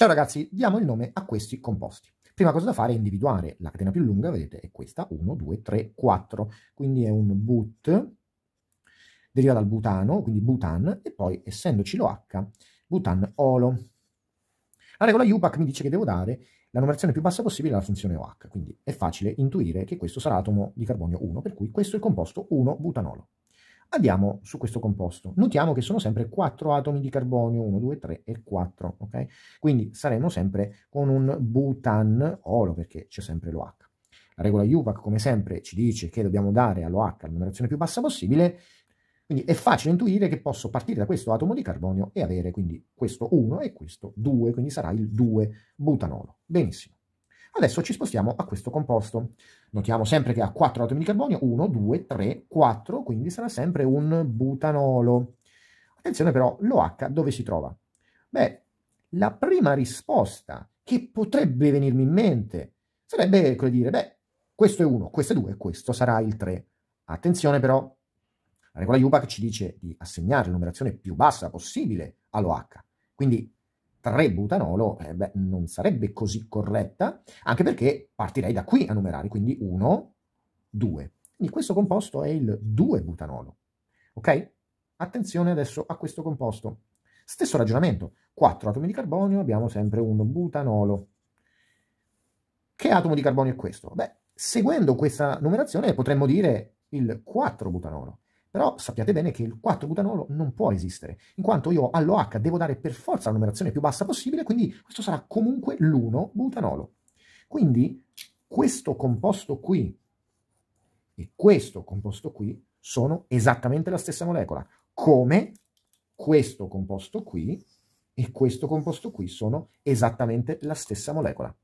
Ciao ragazzi, diamo il nome a questi composti. Prima cosa da fare è individuare la catena più lunga, vedete, è questa, 1, 2, 3, 4. Quindi è un but, deriva dal butano, quindi butan, e poi, essendoci l'OH, butan-olo. La regola UPAC mi dice che devo dare la numerazione più bassa possibile alla funzione OH, quindi è facile intuire che questo sarà atomo di carbonio 1, per cui questo è il composto 1-butanolo. Andiamo su questo composto. Notiamo che sono sempre 4 atomi di carbonio, 1, 2, 3 e 4, ok? Quindi saremo sempre con un butanolo perché c'è sempre l'OH. La regola UVAC, come sempre, ci dice che dobbiamo dare all'OH la numerazione più bassa possibile, quindi è facile intuire che posso partire da questo atomo di carbonio e avere quindi questo 1 e questo 2, quindi sarà il 2 butanolo. Benissimo. Adesso ci spostiamo a questo composto. Notiamo sempre che ha 4 atomi di carbonio, 1, 2, 3, 4, quindi sarà sempre un butanolo. Attenzione però, l'OH dove si trova? Beh, la prima risposta che potrebbe venirmi in mente sarebbe quella di dire, beh, questo è 1, questo è 2, questo sarà il 3. Attenzione però, la regola UBAC ci dice di assegnare la numerazione più bassa possibile all'OH. Quindi 3 butanolo, eh beh, non sarebbe così corretta, anche perché partirei da qui a numerare, quindi 1, 2. Quindi questo composto è il 2 butanolo, ok? Attenzione adesso a questo composto. Stesso ragionamento, 4 atomi di carbonio, abbiamo sempre un butanolo. Che atomo di carbonio è questo? Beh, seguendo questa numerazione potremmo dire il 4 butanolo. Però sappiate bene che il 4-butanolo non può esistere, in quanto io all'OH devo dare per forza la numerazione più bassa possibile, quindi questo sarà comunque l'1-butanolo. Quindi questo composto qui e questo composto qui sono esattamente la stessa molecola, come questo composto qui e questo composto qui sono esattamente la stessa molecola.